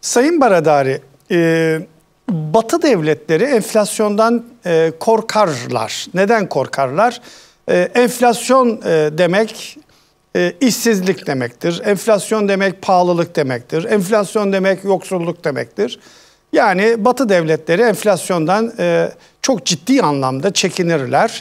Sayın Baradari, e, Batı devletleri enflasyondan e, korkarlar. Neden korkarlar? E, enflasyon e, demek e, işsizlik demektir. Enflasyon demek pahalılık demektir. Enflasyon demek yoksulluk demektir. Yani Batı devletleri enflasyondan e, çok ciddi anlamda çekinirler.